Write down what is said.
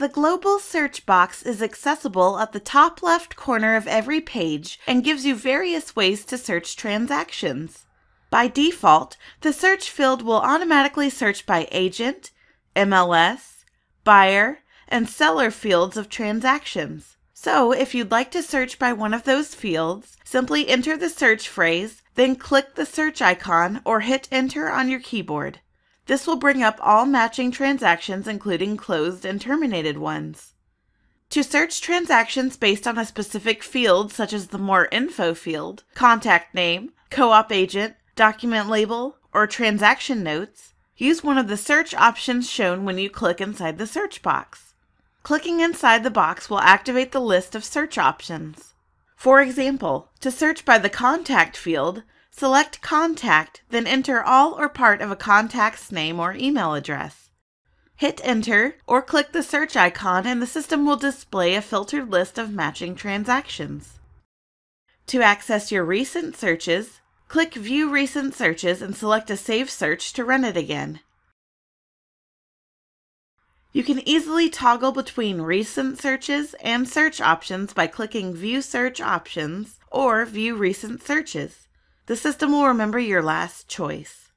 The global search box is accessible at the top left corner of every page and gives you various ways to search transactions. By default, the search field will automatically search by agent, MLS, buyer, and seller fields of transactions. So, if you'd like to search by one of those fields, simply enter the search phrase, then click the search icon or hit enter on your keyboard. This will bring up all matching transactions, including closed and terminated ones. To search transactions based on a specific field, such as the More Info field, contact name, co op agent, document label, or transaction notes, use one of the search options shown when you click inside the search box. Clicking inside the box will activate the list of search options. For example, to search by the Contact field, Select Contact, then enter all or part of a contact's name or email address. Hit Enter or click the search icon and the system will display a filtered list of matching transactions. To access your recent searches, click View Recent Searches and select a Save Search to run it again. You can easily toggle between recent searches and search options by clicking View Search Options or View Recent Searches. The system will remember your last choice.